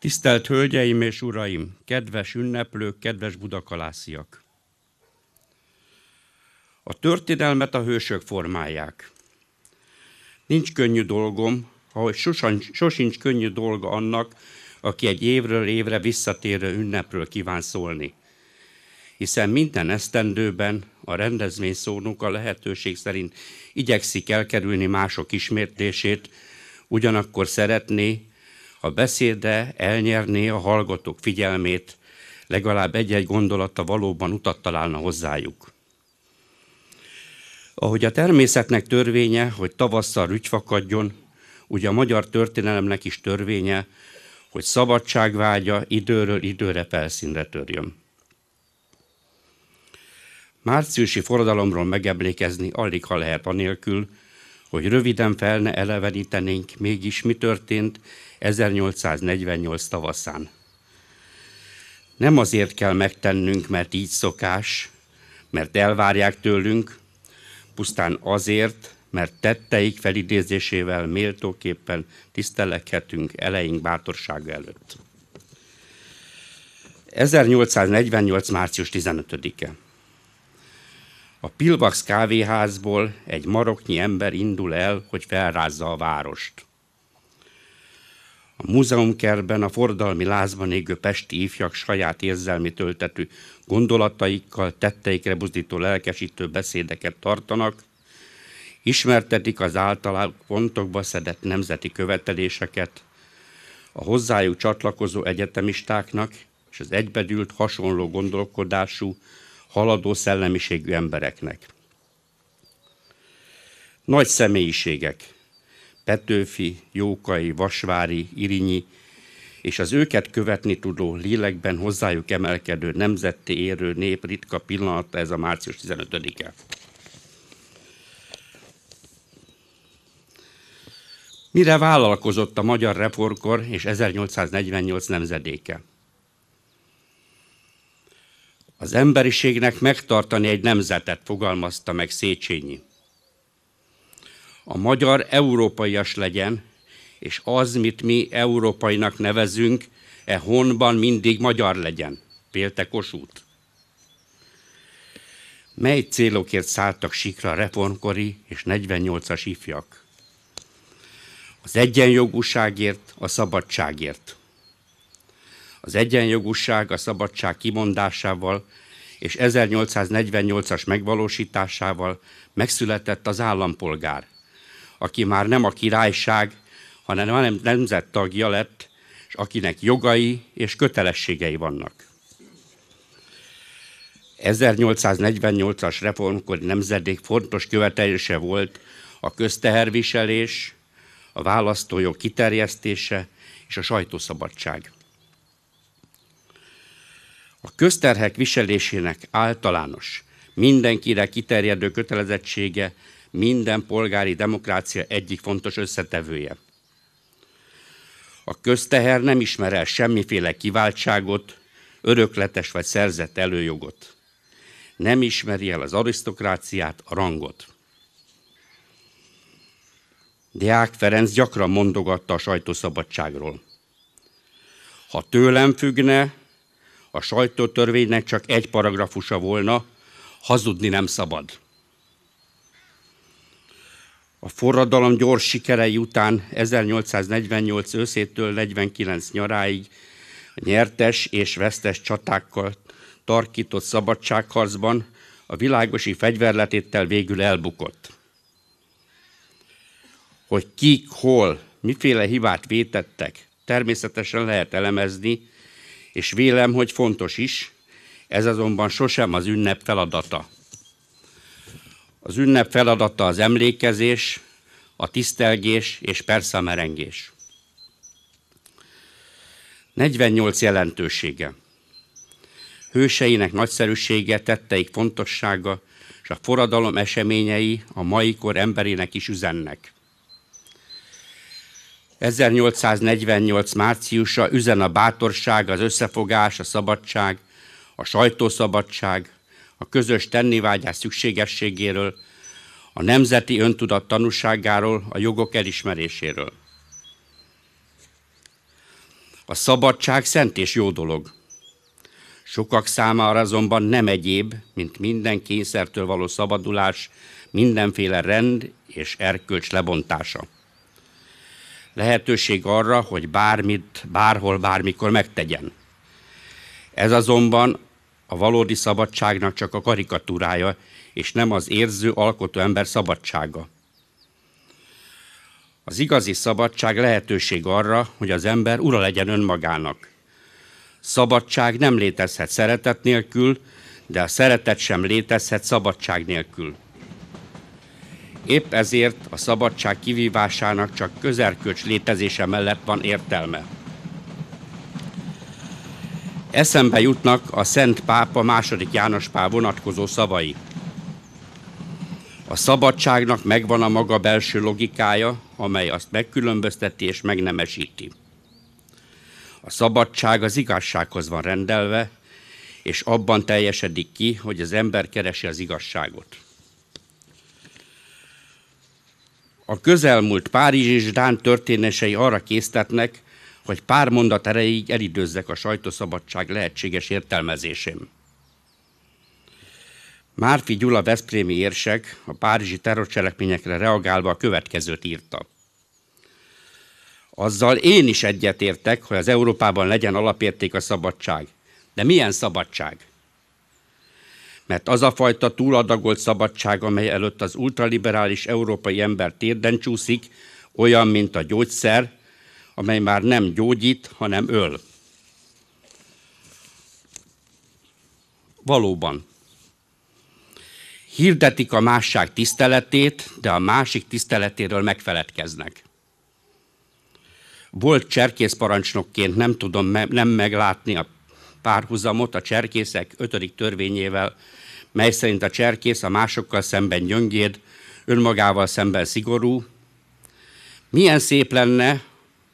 Tisztelt Hölgyeim és Uraim, kedves ünneplők, kedves budakalásziak! A történelmet a hősök formálják. Nincs könnyű dolgom, ahogy sosan, sosincs könnyű dolga annak, aki egy évről évre visszatérő ünnepről kíván szólni. Hiszen minden esztendőben a rendezvény a lehetőség szerint igyekszik elkerülni mások ismétlését, ugyanakkor szeretné, a beszéde elnyerné a hallgatók figyelmét, legalább egy-egy gondolata valóban utat találna hozzájuk. Ahogy a természetnek törvénye, hogy tavasszal rügyfakadjon, ugye a magyar történelemnek is törvénye, hogy szabadságvágya időről időre felszínre törjön. Márciusi forradalomról megemlékezni alig ha lehet anélkül, hogy röviden fel ne elevenítenénk mégis mi történt 1848 tavaszán. Nem azért kell megtennünk, mert így szokás, mert elvárják tőlünk, pusztán azért, mert tetteik felidézésével méltóképpen tisztelekhetünk eleink bátorsága előtt. 1848. március 15-e. A Pilvax kávéházból egy maroknyi ember indul el, hogy felrázza a várost. A múzeumkerben a fordalmi lázban égő pesti ifjak saját érzelmi töltetű gondolataikkal, tetteikre buzdító lelkesítő beszédeket tartanak, ismertetik az általában pontokba szedett nemzeti követeléseket, a hozzájuk csatlakozó egyetemistáknak és az egybedült hasonló gondolkodású haladó szellemiségű embereknek. Nagy személyiségek, Petőfi, Jókai, Vasvári, Irinyi, és az őket követni tudó lélekben hozzájuk emelkedő nemzetti érő nép ritka pillanata ez a március 15-e. Mire vállalkozott a magyar reformkor és 1848 nemzedéke? az emberiségnek megtartani egy nemzetet, fogalmazta meg Széchenyi. A magyar európaias legyen, és az, mit mi európainak nevezünk, e honban mindig magyar legyen, pélte Kossuth. Mely célokért szálltak sikra reformkori és 48-as ifjak? Az egyenjogúságért, a szabadságért – az egyenjogúság a szabadság kimondásával és 1848-as megvalósításával megszületett az állampolgár, aki már nem a királyság, hanem nemzet tagja lett, és akinek jogai és kötelességei vannak. 1848-as reformkori nemzedék fontos követelése volt a közteherviselés, a választójog kiterjesztése és a sajtószabadság. A közterhek viselésének általános, mindenkire kiterjedő kötelezettsége minden polgári demokrácia egyik fontos összetevője. A közteher nem ismer el semmiféle kiváltságot, örökletes vagy szerzett előjogot. Nem ismeri el az arisztokráciát, a rangot. Deák Ferenc gyakran mondogatta a sajtószabadságról. Ha tőlem függne, a sajtótörvénynek csak egy paragrafusa volna, hazudni nem szabad. A forradalom gyors sikerei után 1848 őszétől 49 nyaráig nyertes és vesztes csatákkal tarkított szabadságharcban a világosi fegyverletéttel végül elbukott. Hogy kik, hol, miféle hibát vétettek, természetesen lehet elemezni, és vélem, hogy fontos is, ez azonban sosem az ünnep feladata. Az ünnep feladata az emlékezés, a tisztelgés és persze a merengés. 48 jelentősége. Hőseinek nagyszerűsége, tetteik fontossága, és a forradalom eseményei a maikor emberének is üzennek. 1848 márciusa üzen a bátorság, az összefogás, a szabadság, a sajtószabadság, a közös tennivágyás szükségességéről, a nemzeti öntudat tanúságáról, a jogok elismeréséről. A szabadság szent és jó dolog. Sokak számára azonban nem egyéb, mint minden kényszertől való szabadulás, mindenféle rend és erkölcs lebontása lehetőség arra, hogy bármit, bárhol, bármikor megtegyen. Ez azonban a valódi szabadságnak csak a karikatúrája, és nem az érző, alkotó ember szabadsága. Az igazi szabadság lehetőség arra, hogy az ember ura legyen önmagának. Szabadság nem létezhet szeretet nélkül, de a szeretet sem létezhet szabadság nélkül. Épp ezért a szabadság kivívásának csak közerkölcs létezése mellett van értelme. Eszembe jutnak a Szent Pápa második János Pál vonatkozó szavai. A szabadságnak megvan a maga belső logikája, amely azt megkülönbözteti és meg nem esíti. A szabadság az igazsághoz van rendelve, és abban teljesedik ki, hogy az ember keresi az igazságot. A közelmúlt Párizs és Dán történései arra késztetnek, hogy pár mondat erejéig elidőzzek a sajtószabadság lehetséges értelmezésén. Márfi Gyula Veszprémi érsek a párizsi terrorcselekményekre reagálva a következőt írta. Azzal én is egyetértek, hogy az Európában legyen alapérték a szabadság. De milyen szabadság? mert az a fajta túladagolt szabadság, amely előtt az ultraliberális európai ember térden csúszik, olyan, mint a gyógyszer, amely már nem gyógyít, hanem öl. Valóban. Hirdetik a másság tiszteletét, de a másik tiszteletéről megfeledkeznek. Volt cserkészparancsnokként, nem tudom me- nem meglátni a párhuzamot a cserkészek ötödik törvényével mely szerint a cserkész a másokkal szemben gyöngéd, önmagával szemben szigorú. Milyen szép lenne,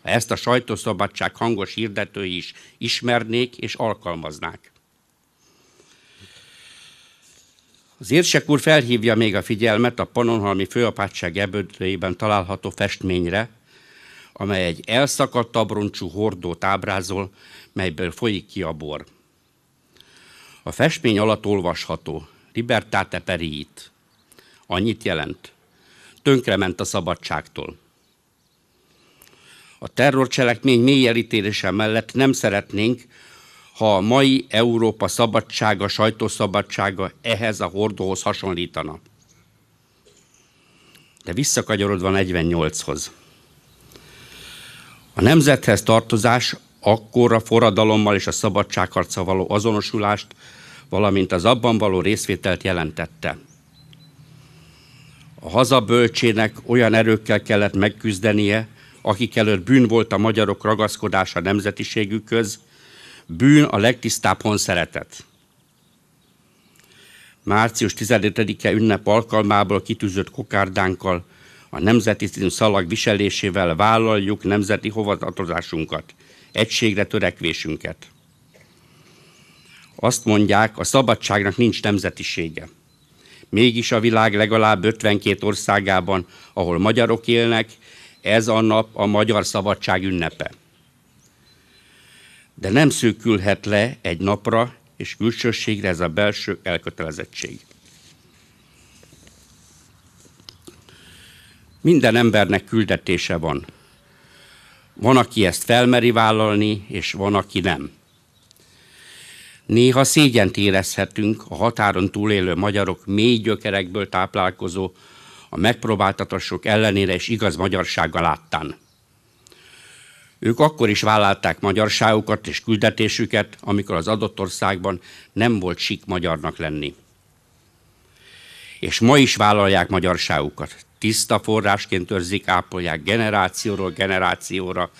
ha ezt a sajtószabadság hangos hirdetői is ismernék és alkalmaznák. Az érsek úr felhívja még a figyelmet a Panonhalmi főapátság ebődőjében található festményre, amely egy elszakadt abroncsú hordót ábrázol, melyből folyik ki a bor. A festmény alatt olvasható Libertate periit. Annyit jelent. Tönkrement a szabadságtól. A terrorcselekmény mély elítélése mellett nem szeretnénk, ha a mai Európa szabadsága, sajtószabadsága ehhez a hordóhoz hasonlítana. De visszakagyarodva 48-hoz. A nemzethez tartozás akkor a forradalommal és a szabadságharca való azonosulást valamint az abban való részvételt jelentette. A hazabölcsének olyan erőkkel kellett megküzdenie, akik előtt bűn volt a magyarok ragaszkodása nemzetiségükhöz, bűn a legtisztább honszeretet. Március 15-e ünnep alkalmából kitűzött kokárdánkkal, a nemzeti szalag viselésével vállaljuk nemzeti hovatartozásunkat, egységre törekvésünket. Azt mondják, a szabadságnak nincs nemzetisége. Mégis a világ legalább 52 országában, ahol magyarok élnek, ez a nap a magyar szabadság ünnepe. De nem szűkülhet le egy napra és külsőségre ez a belső elkötelezettség. Minden embernek küldetése van. Van, aki ezt felmeri vállalni, és van, aki nem. Néha szégyent érezhetünk a határon túlélő magyarok mély gyökerekből táplálkozó, a megpróbáltatások ellenére is igaz magyarsággal láttán. Ők akkor is vállalták magyarságukat és küldetésüket, amikor az adott országban nem volt sik magyarnak lenni. És ma is vállalják magyarságukat. Tiszta forrásként őrzik, ápolják generációról generációra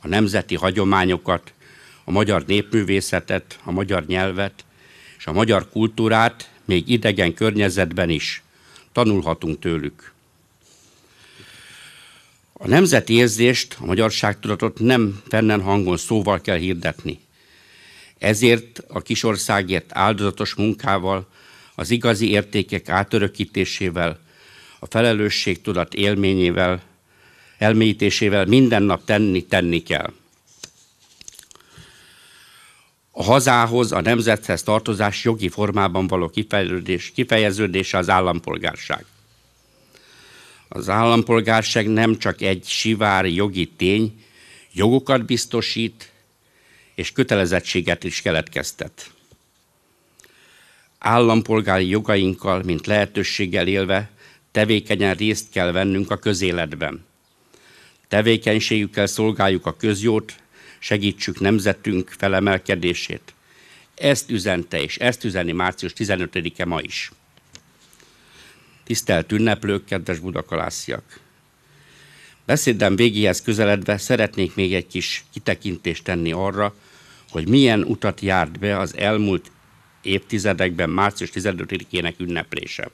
a nemzeti hagyományokat, a magyar népművészetet, a magyar nyelvet és a magyar kultúrát még idegen környezetben is. Tanulhatunk tőlük. A nemzeti érzést, a magyarságtudatot nem fennen hangon szóval kell hirdetni. Ezért a kisországért áldozatos munkával, az igazi értékek átörökítésével, a felelősségtudat élményével, elmélyítésével minden nap tenni, tenni kell a hazához, a nemzethez tartozás jogi formában való kifejeződés, kifejeződése az állampolgárság. Az állampolgárság nem csak egy sivár jogi tény, jogokat biztosít, és kötelezettséget is keletkeztet. Állampolgári jogainkkal, mint lehetőséggel élve, tevékenyen részt kell vennünk a közéletben. Tevékenységükkel szolgáljuk a közjót, segítsük nemzetünk felemelkedését. Ezt üzente, és ezt üzeni március 15-e ma is. Tisztelt ünneplők, kedves budakalásziak! Beszédem végéhez közeledve szeretnék még egy kis kitekintést tenni arra, hogy milyen utat járt be az elmúlt évtizedekben március 15-ének ünneplése.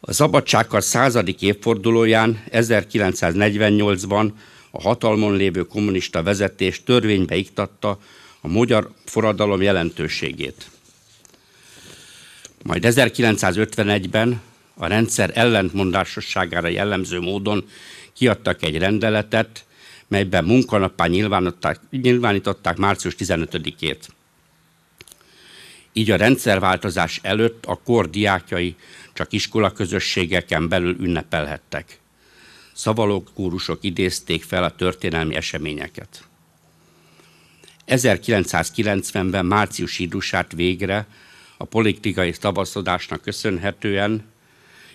A szabadságkar századik évfordulóján 1948-ban a hatalmon lévő kommunista vezetés törvénybe iktatta a magyar forradalom jelentőségét. Majd 1951-ben a rendszer ellentmondásosságára jellemző módon kiadtak egy rendeletet, melyben munkanappá nyilvánították március 15-ét. Így a rendszerváltozás előtt a kor diákjai csak iskola közösségeken belül ünnepelhettek szavalók, kórusok idézték fel a történelmi eseményeket. 1990-ben március idusát végre a politikai tavaszodásnak köszönhetően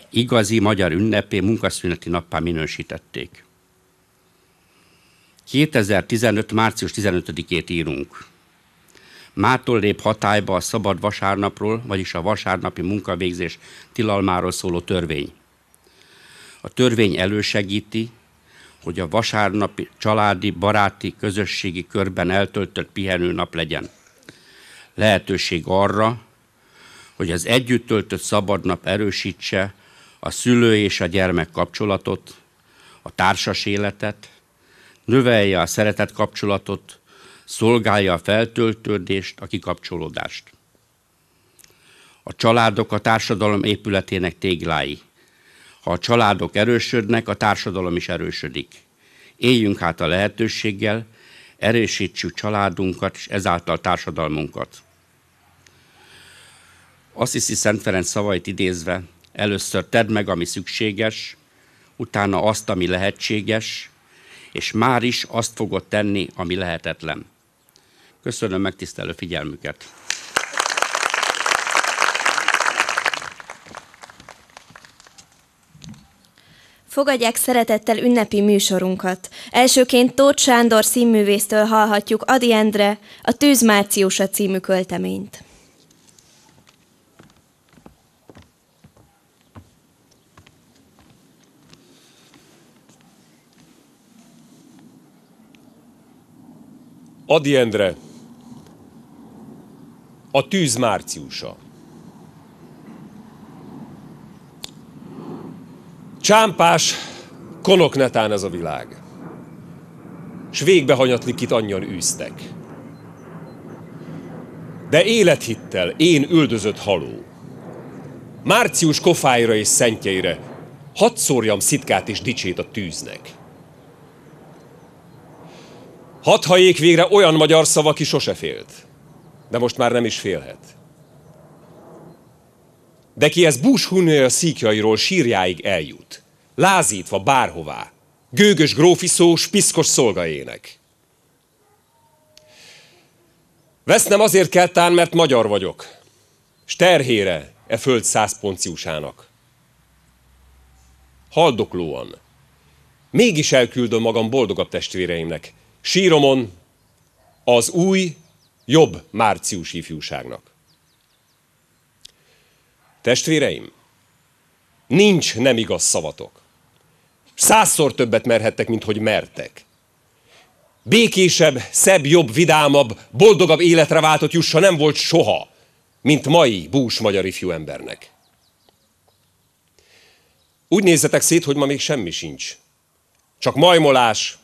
igazi magyar ünnepé munkaszüneti nappá minősítették. 2015. március 15-ét írunk. Mától lép hatályba a szabad vasárnapról, vagyis a vasárnapi munkavégzés tilalmáról szóló törvény. A törvény elősegíti, hogy a vasárnapi családi, baráti, közösségi körben eltöltött pihenőnap legyen. Lehetőség arra, hogy az együtt töltött szabadnap erősítse a szülő és a gyermek kapcsolatot, a társas életet, növelje a szeretet kapcsolatot, szolgálja a feltöltődést, a kikapcsolódást. A családok a társadalom épületének téglái – ha a családok erősödnek, a társadalom is erősödik. Éljünk hát a lehetőséggel, erősítsük családunkat és ezáltal társadalmunkat. Assisi Szent Ferenc szavait idézve, először tedd meg, ami szükséges, utána azt, ami lehetséges, és már is azt fogod tenni, ami lehetetlen. Köszönöm megtisztelő figyelmüket! Fogadják szeretettel ünnepi műsorunkat. Elsőként Tóth Sándor színművésztől hallhatjuk Adi Endre a Tűz Márciusa című költeményt. Adi Endre, a tűz márciusa. Csámpás, konoknetán ez a világ. S végbehanyatlik itt annyian űztek. De élethittel én üldözött haló. Március kofáira és szentjeire hadd szórjam szitkát és dicsét a tűznek. Hadd hajék végre olyan magyar szava, ki sose félt, de most már nem is félhet de ki ez Bush Hunő szíkjairól sírjáig eljut. Lázítva bárhová. Gőgös grófi szó, piszkos szolgaének. Vesznem azért kell tán, mert magyar vagyok. S terhére e föld száz ponciusának. Haldoklóan. Mégis elküldöm magam boldogabb testvéreimnek. Síromon az új, jobb március ifjúságnak. Testvéreim, nincs nem igaz szavatok. Százszor többet merhettek, mint hogy mertek. Békésebb, szebb, jobb, vidámabb, boldogabb életre váltott jussa nem volt soha, mint mai bús magyar ifjú embernek. Úgy nézzetek szét, hogy ma még semmi sincs. Csak majmolás,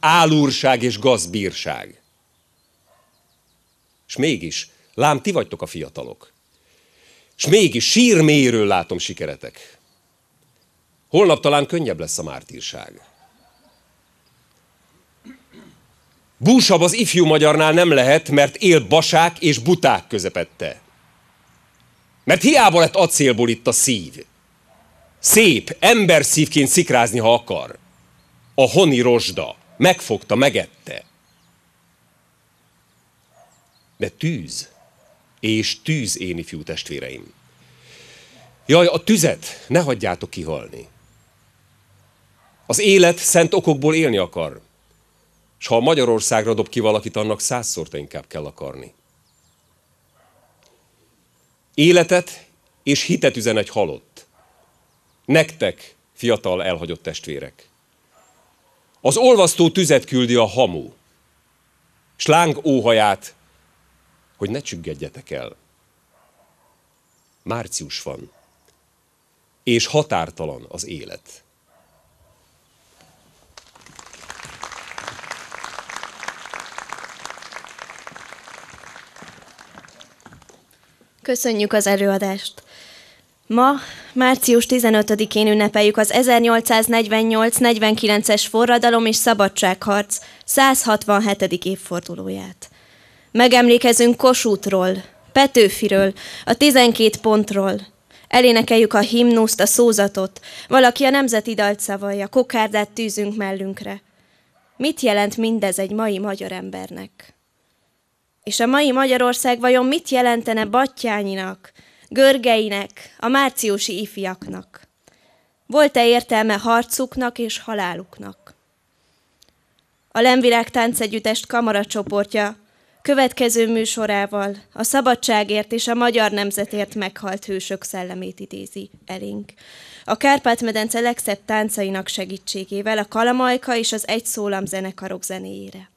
álúrság és gazbírság. És mégis, lám ti vagytok a fiatalok. És mégis sír mélyről látom sikeretek. Holnap talán könnyebb lesz a mártírság. Búsabb az ifjú magyarnál nem lehet, mert él basák és buták közepette. Mert hiába lett acélból itt a szív. Szép, ember szívként szikrázni, ha akar. A honi rozsda megfogta, megette. De tűz és tűz éni fiú testvéreim. Jaj, a tüzet ne hagyjátok kihalni. Az élet szent okokból élni akar. És ha Magyarországra dob ki valakit, annak százszor inkább kell akarni. Életet és hitet üzen egy halott. Nektek, fiatal elhagyott testvérek. Az olvasztó tüzet küldi a hamu. Sláng óhaját hogy ne csüggedjetek el. Március van, és határtalan az élet. Köszönjük az előadást! Ma, március 15-én ünnepeljük az 1848-49-es forradalom és szabadságharc 167. évfordulóját. Megemlékezünk Kossuthról, Petőfiről, a 12 pontról. Elénekeljük a himnuszt, a szózatot, valaki a nemzeti dalt szavalja, kokárdát tűzünk mellünkre. Mit jelent mindez egy mai magyar embernek? És a mai Magyarország vajon mit jelentene Battyányinak, Görgeinek, a márciusi ifjaknak? Volt-e értelme harcuknak és haláluknak? A Lemvilág táncegyütest kamaracsoportja Következő műsorával a szabadságért és a magyar nemzetért meghalt hősök szellemét idézi elénk. A Kárpát-medence legszebb táncainak segítségével a Kalamajka és az Egy Szólam zenekarok zenéjére.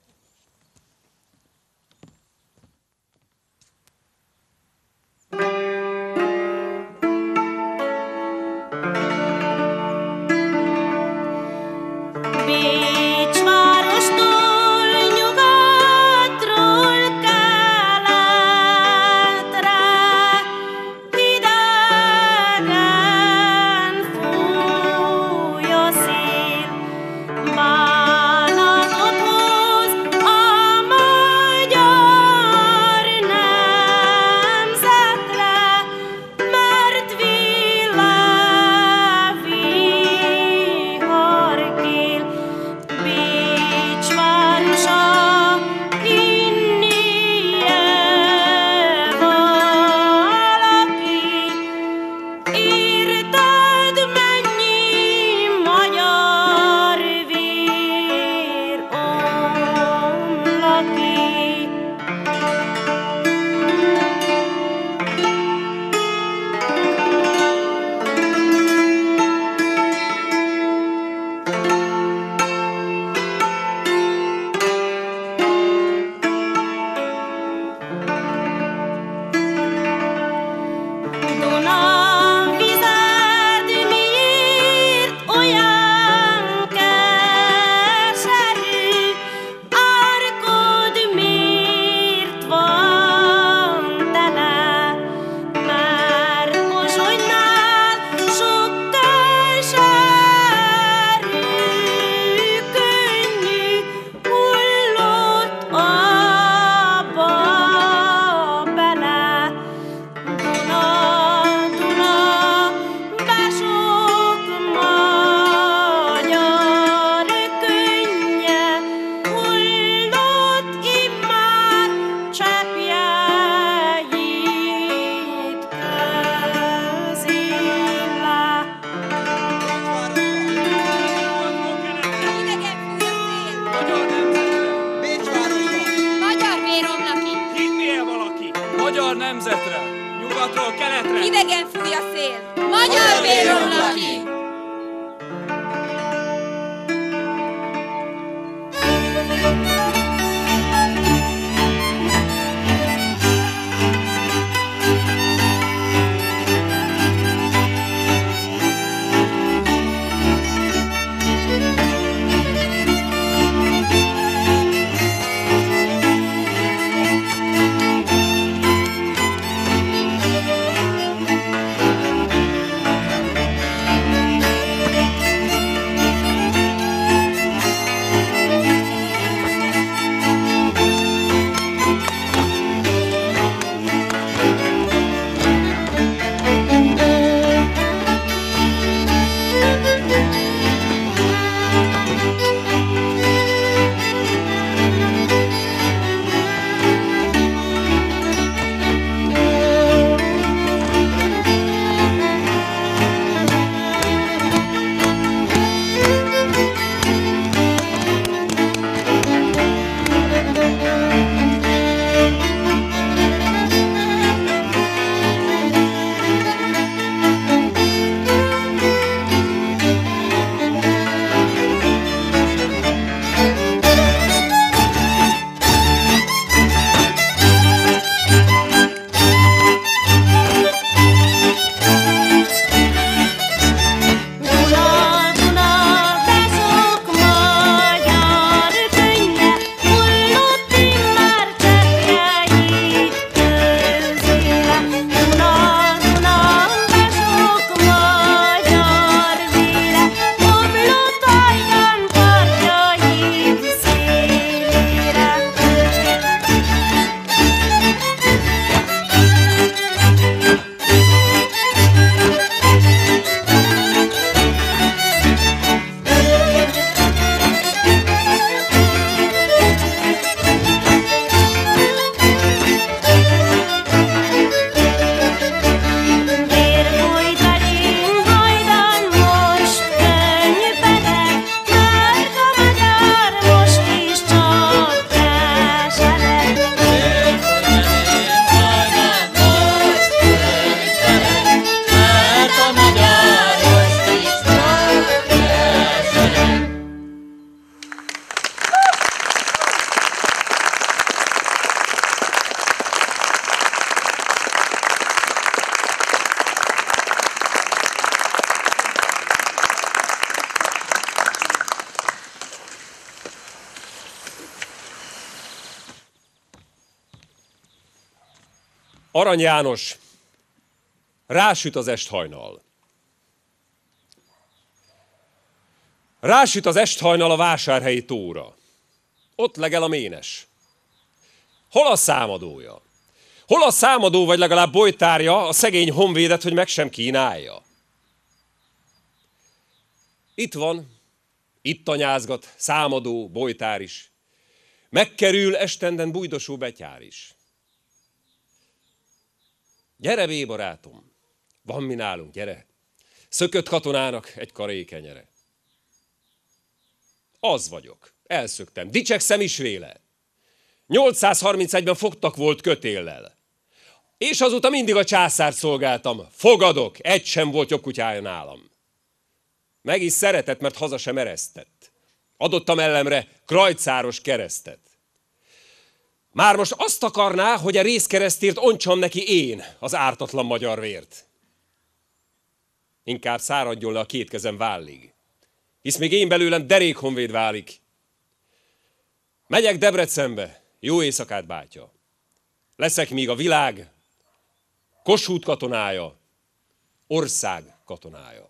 nemzetre, nyugatról keletre. Idegen fúj a szél, magyar véromlaki! Arany János, rásüt az est hajnal. Rásüt az est hajnal a vásárhelyi tóra. Ott legel a ménes. Hol a számadója? Hol a számadó, vagy legalább bolytárja a szegény honvédet, hogy meg sem kínálja? Itt van, itt anyázgat, számadó, bolytár is. Megkerül estenden bújdosó betyár is. Gyere, bé barátom! Van mi nálunk, gyere! Szökött katonának egy karékenyere. Az vagyok. Elszöktem. Dicsekszem is véle. 831-ben fogtak volt kötéllel. És azóta mindig a császárt szolgáltam. Fogadok, egy sem volt jobb kutyája nálam. Meg is szeretett, mert haza sem eresztett. Adottam ellemre krajcáros keresztet. Már most azt akarná, hogy a részkeresztért oncsam neki én, az ártatlan magyar vért. Inkább száradjon le a két kezem vállig, hisz még én belőlem derék válik. Megyek Debrecenbe, jó éjszakát, bátya. Leszek még a világ, Kossuth katonája, ország katonája.